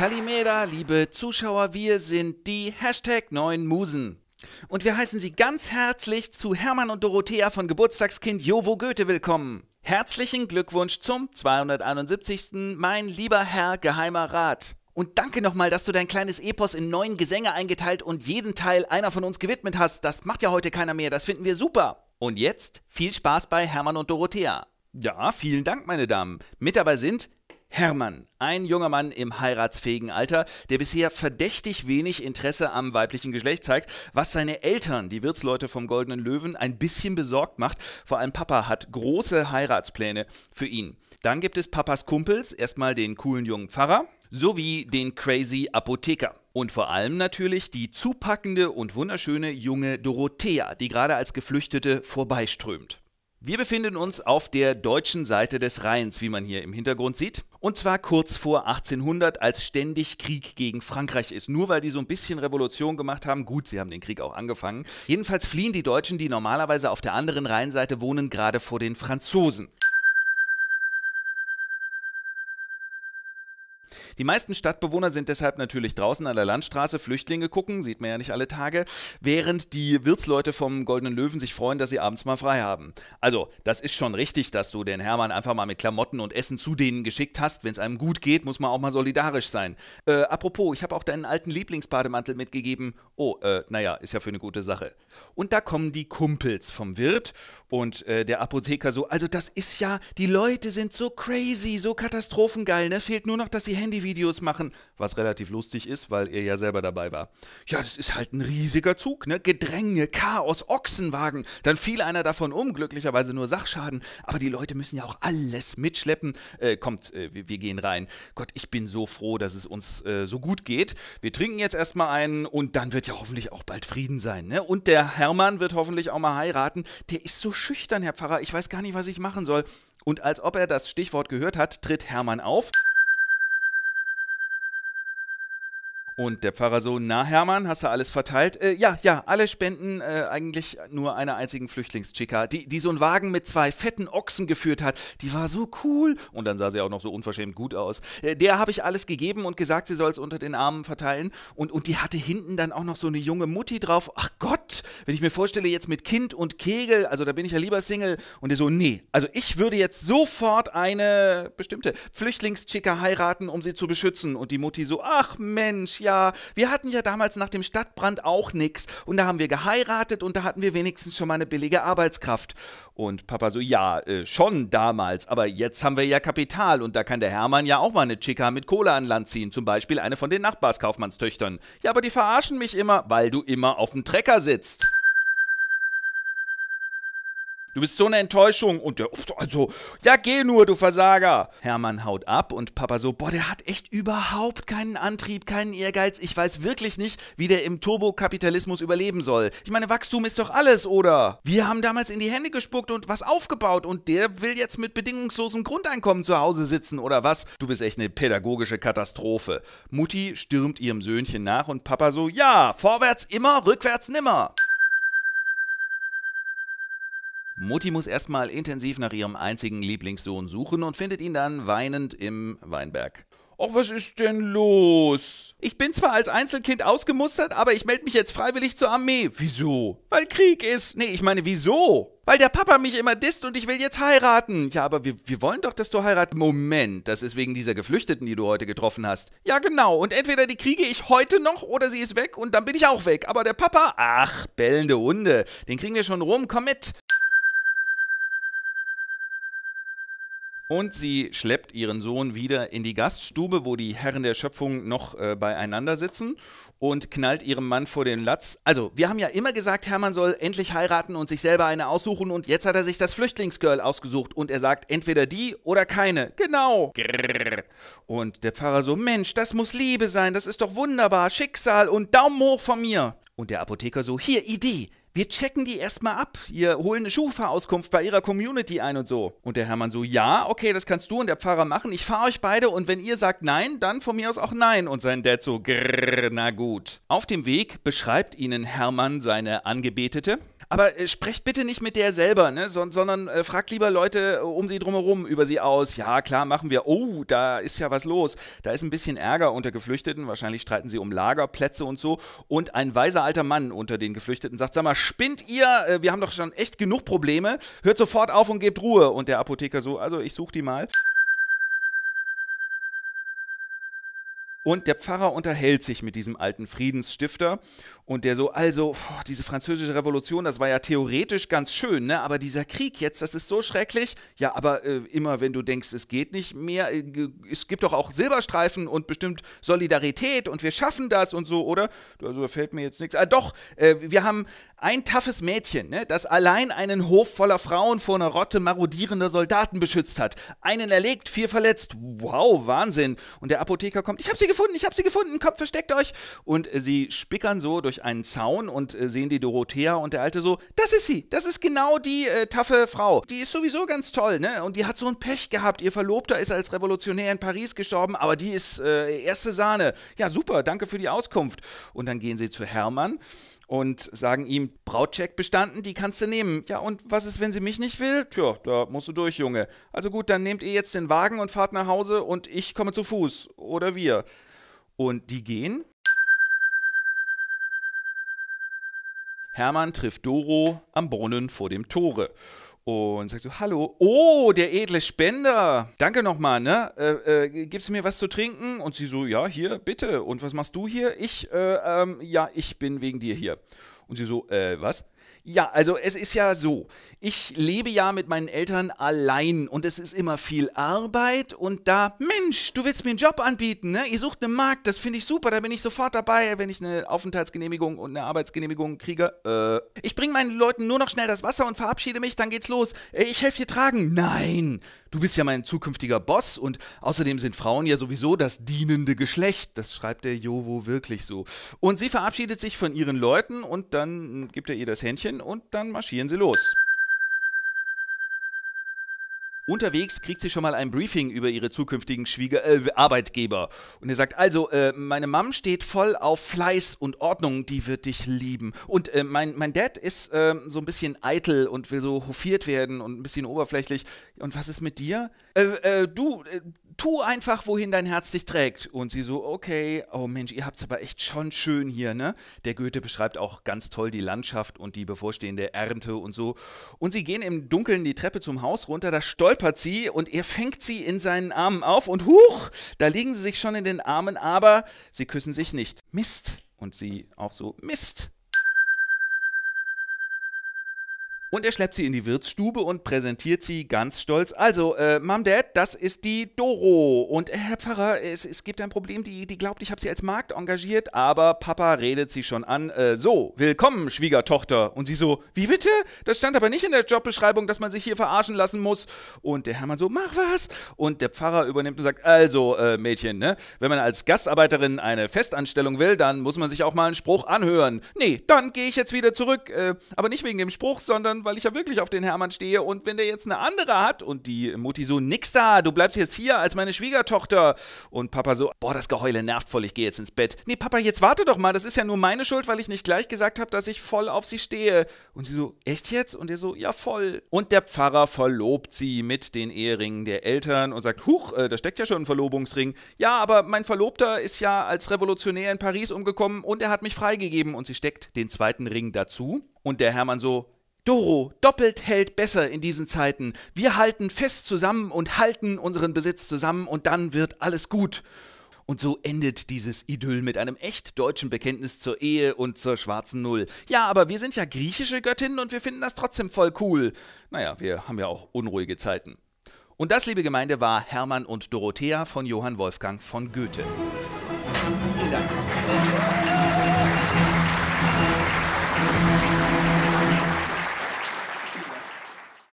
Kalimera, liebe Zuschauer, wir sind die Hashtag 9 Musen. Und wir heißen Sie ganz herzlich zu Hermann und Dorothea von Geburtstagskind Jovo Goethe willkommen. Herzlichen Glückwunsch zum 271. Mein lieber Herr Geheimer Rat. Und danke nochmal, dass du dein kleines Epos in neun Gesänge eingeteilt und jeden Teil einer von uns gewidmet hast. Das macht ja heute keiner mehr, das finden wir super. Und jetzt viel Spaß bei Hermann und Dorothea. Ja, vielen Dank, meine Damen. Mit dabei sind Hermann, ein junger Mann im heiratsfähigen Alter, der bisher verdächtig wenig Interesse am weiblichen Geschlecht zeigt, was seine Eltern, die Wirtsleute vom Goldenen Löwen, ein bisschen besorgt macht. Vor allem Papa hat große Heiratspläne für ihn. Dann gibt es Papas Kumpels, erstmal den coolen jungen Pfarrer sowie den crazy Apotheker. Und vor allem natürlich die zupackende und wunderschöne junge Dorothea, die gerade als Geflüchtete vorbeiströmt. Wir befinden uns auf der deutschen Seite des Rheins, wie man hier im Hintergrund sieht. Und zwar kurz vor 1800, als ständig Krieg gegen Frankreich ist. Nur weil die so ein bisschen Revolution gemacht haben. Gut, sie haben den Krieg auch angefangen. Jedenfalls fliehen die Deutschen, die normalerweise auf der anderen Rheinseite wohnen, gerade vor den Franzosen. Die meisten Stadtbewohner sind deshalb natürlich draußen an der Landstraße, Flüchtlinge gucken, sieht man ja nicht alle Tage, während die Wirtsleute vom Goldenen Löwen sich freuen, dass sie abends mal frei haben. Also, das ist schon richtig, dass du den Hermann einfach mal mit Klamotten und Essen zu denen geschickt hast. Wenn es einem gut geht, muss man auch mal solidarisch sein. Äh, apropos, ich habe auch deinen alten Lieblingsbademantel mitgegeben. Oh, äh, naja, ist ja für eine gute Sache. Und da kommen die Kumpels vom Wirt und äh, der Apotheker so, also das ist ja, die Leute sind so crazy, so katastrophengeil, ne? Fehlt nur noch, dass die Handy wieder Videos machen, was relativ lustig ist, weil er ja selber dabei war. Ja, das ist halt ein riesiger Zug, ne? Gedränge, Chaos, Ochsenwagen. Dann fiel einer davon um, glücklicherweise nur Sachschaden. Aber die Leute müssen ja auch alles mitschleppen. Äh, kommt, äh, wir, wir, gehen rein. Gott, ich bin so froh, dass es uns äh, so gut geht. Wir trinken jetzt erstmal einen und dann wird ja hoffentlich auch bald Frieden sein, ne? Und der Hermann wird hoffentlich auch mal heiraten. Der ist so schüchtern, Herr Pfarrer. Ich weiß gar nicht, was ich machen soll. Und als ob er das Stichwort gehört hat, tritt Hermann auf. Und der Pfarrer so, na Hermann, hast du alles verteilt? Äh, ja, ja, alle spenden äh, eigentlich nur einer einzigen Flüchtlingschicka, die, die so einen Wagen mit zwei fetten Ochsen geführt hat. Die war so cool. Und dann sah sie auch noch so unverschämt gut aus. Äh, der habe ich alles gegeben und gesagt, sie soll es unter den Armen verteilen. Und, und die hatte hinten dann auch noch so eine junge Mutti drauf. Ach Gott, wenn ich mir vorstelle, jetzt mit Kind und Kegel, also da bin ich ja lieber Single. Und der so, nee, also ich würde jetzt sofort eine bestimmte Flüchtlingschicka heiraten, um sie zu beschützen. Und die Mutti so, ach Mensch, ja ja, wir hatten ja damals nach dem Stadtbrand auch nichts und da haben wir geheiratet und da hatten wir wenigstens schon mal eine billige Arbeitskraft. Und Papa so, ja, äh, schon damals, aber jetzt haben wir ja Kapital und da kann der Hermann ja auch mal eine Chica mit Kohle an Land ziehen, zum Beispiel eine von den Nachbarskaufmannstöchtern. Ja, aber die verarschen mich immer, weil du immer auf dem Trecker sitzt. Du bist so eine Enttäuschung. Und der, also, ja, geh nur, du Versager. Hermann haut ab und Papa so, boah, der hat echt überhaupt keinen Antrieb, keinen Ehrgeiz. Ich weiß wirklich nicht, wie der im Turbokapitalismus überleben soll. Ich meine, Wachstum ist doch alles, oder? Wir haben damals in die Hände gespuckt und was aufgebaut und der will jetzt mit bedingungslosem Grundeinkommen zu Hause sitzen, oder was? Du bist echt eine pädagogische Katastrophe. Mutti stürmt ihrem Söhnchen nach und Papa so, ja, vorwärts immer, rückwärts nimmer. Mutti muss erstmal intensiv nach ihrem einzigen Lieblingssohn suchen und findet ihn dann weinend im Weinberg. Ach, was ist denn los? Ich bin zwar als Einzelkind ausgemustert, aber ich melde mich jetzt freiwillig zur Armee. Wieso? Weil Krieg ist. Nee, ich meine, wieso? Weil der Papa mich immer disst und ich will jetzt heiraten. Ja, aber wir, wir wollen doch, dass du heiratest. Moment, das ist wegen dieser Geflüchteten, die du heute getroffen hast. Ja, genau. Und entweder die kriege ich heute noch oder sie ist weg und dann bin ich auch weg. Aber der Papa, ach, bellende Hunde, den kriegen wir schon rum. Komm mit. Und sie schleppt ihren Sohn wieder in die Gaststube, wo die Herren der Schöpfung noch äh, beieinander sitzen und knallt ihrem Mann vor den Latz. Also, wir haben ja immer gesagt, Hermann soll endlich heiraten und sich selber eine aussuchen und jetzt hat er sich das Flüchtlingsgirl ausgesucht und er sagt, entweder die oder keine. Genau. Und der Pfarrer so, Mensch, das muss Liebe sein, das ist doch wunderbar, Schicksal und Daumen hoch von mir. Und der Apotheker so, hier, Idee, wir checken die erstmal ab. Ihr holen eine Schufa-Auskunft bei ihrer Community ein und so. Und der Hermann so, ja, okay, das kannst du und der Pfarrer machen. Ich fahre euch beide und wenn ihr sagt nein, dann von mir aus auch nein. Und sein Dad so, grrr, na gut. Auf dem Weg beschreibt ihnen Hermann seine Angebetete. Aber äh, sprecht bitte nicht mit der selber, ne? So, sondern äh, fragt lieber Leute äh, um sie drumherum über sie aus. Ja, klar, machen wir. Oh, da ist ja was los. Da ist ein bisschen Ärger unter Geflüchteten. Wahrscheinlich streiten sie um Lagerplätze und so. Und ein weiser alter Mann unter den Geflüchteten sagt: Sag mal, spinnt ihr? Äh, wir haben doch schon echt genug Probleme. Hört sofort auf und gebt Ruhe. Und der Apotheker so: Also, ich suche die mal. Und der Pfarrer unterhält sich mit diesem alten Friedensstifter und der so, also, oh, diese französische Revolution, das war ja theoretisch ganz schön, ne? aber dieser Krieg jetzt, das ist so schrecklich. Ja, aber äh, immer wenn du denkst, es geht nicht mehr, äh, es gibt doch auch Silberstreifen und bestimmt Solidarität und wir schaffen das und so, oder? Also, da fällt mir jetzt nichts. Ah, doch, äh, wir haben ein taffes Mädchen, ne? das allein einen Hof voller Frauen vor einer Rotte marodierender Soldaten beschützt hat. Einen erlegt, vier verletzt. Wow, Wahnsinn. Und der Apotheker kommt, ich hab sie gefunden gefunden, ich habe sie gefunden, kommt, versteckt euch. Und äh, sie spickern so durch einen Zaun und äh, sehen die Dorothea und der Alte so, das ist sie, das ist genau die äh, taffe Frau. Die ist sowieso ganz toll, ne? Und die hat so ein Pech gehabt. Ihr Verlobter ist als Revolutionär in Paris gestorben, aber die ist äh, erste Sahne. Ja, super, danke für die Auskunft. Und dann gehen sie zu Hermann und sagen ihm, Brautcheck bestanden, die kannst du nehmen. Ja, und was ist, wenn sie mich nicht will? Tja, da musst du durch, Junge. Also gut, dann nehmt ihr jetzt den Wagen und fahrt nach Hause und ich komme zu Fuß. Oder wir. Und die gehen. Hermann trifft Doro am Brunnen vor dem Tore und sagt so: Hallo, oh, der edle Spender. Danke nochmal, ne? Äh, äh, gibst du mir was zu trinken? Und sie so: Ja, hier, bitte. Und was machst du hier? Ich, äh, ähm, ja, ich bin wegen dir hier. Und sie so: Äh, was? Ja, also es ist ja so, ich lebe ja mit meinen Eltern allein und es ist immer viel Arbeit und da, Mensch, du willst mir einen Job anbieten, ne? Ihr sucht einen Markt, das finde ich super, da bin ich sofort dabei, wenn ich eine Aufenthaltsgenehmigung und eine Arbeitsgenehmigung kriege. Äh, ich bringe meinen Leuten nur noch schnell das Wasser und verabschiede mich, dann geht's los. Äh, ich helfe dir tragen. Nein, du bist ja mein zukünftiger Boss und außerdem sind Frauen ja sowieso das dienende Geschlecht. Das schreibt der Jovo wirklich so. Und sie verabschiedet sich von ihren Leuten und dann gibt er ihr das Händchen und dann marschieren sie los. Unterwegs kriegt sie schon mal ein Briefing über ihre zukünftigen Schwieger äh, Arbeitgeber. Und er sagt, also, äh, meine Mom steht voll auf Fleiß und Ordnung, die wird dich lieben. Und äh, mein, mein Dad ist ähm, so ein bisschen eitel und will so hofiert werden und ein bisschen oberflächlich. Und was ist mit dir? Äh, äh, du, äh, tu einfach, wohin dein Herz dich trägt. Und sie so, okay, oh Mensch, ihr habt es aber echt schon schön hier, ne? Der Goethe beschreibt auch ganz toll die Landschaft und die bevorstehende Ernte und so. Und sie gehen im Dunkeln die Treppe zum Haus runter, da stolpert sie und er fängt sie in seinen Armen auf und huch, da liegen sie sich schon in den Armen, aber sie küssen sich nicht. Mist. Und sie auch so, Mist. Und er schleppt sie in die Wirtsstube und präsentiert sie ganz stolz. Also, äh, Mom, Dad, das ist die Doro. Und äh, Herr Pfarrer, es, es, gibt ein Problem, die, die glaubt, ich habe sie als Markt engagiert, aber Papa redet sie schon an. Äh, so, willkommen, Schwiegertochter. Und sie so, wie bitte? Das stand aber nicht in der Jobbeschreibung, dass man sich hier verarschen lassen muss. Und der Hermann so, mach was. Und der Pfarrer übernimmt und sagt, also, äh, Mädchen, ne, wenn man als Gastarbeiterin eine Festanstellung will, dann muss man sich auch mal einen Spruch anhören. Nee, dann gehe ich jetzt wieder zurück. Äh, aber nicht wegen dem Spruch, sondern weil ich ja wirklich auf den Hermann stehe. Und wenn der jetzt eine andere hat und die Mutti so, nix da, du bleibst jetzt hier als meine Schwiegertochter. Und Papa so, boah, das Geheule nervt voll, ich gehe jetzt ins Bett. Nee, Papa, jetzt warte doch mal, das ist ja nur meine Schuld, weil ich nicht gleich gesagt habe, dass ich voll auf sie stehe. Und sie so, echt jetzt? Und er so, ja, voll. Und der Pfarrer verlobt sie mit den Eheringen der Eltern und sagt, huch, äh, da steckt ja schon ein Verlobungsring. Ja, aber mein Verlobter ist ja als Revolutionär in Paris umgekommen und er hat mich freigegeben. Und sie steckt den zweiten Ring dazu. Und der Hermann so, Doro, doppelt hält besser in diesen Zeiten. Wir halten fest zusammen und halten unseren Besitz zusammen und dann wird alles gut. Und so endet dieses Idyll mit einem echt deutschen Bekenntnis zur Ehe und zur schwarzen Null. Ja, aber wir sind ja griechische Göttinnen und wir finden das trotzdem voll cool. Naja, wir haben ja auch unruhige Zeiten. Und das, liebe Gemeinde, war Hermann und Dorothea von Johann Wolfgang von Goethe. Vielen Dank.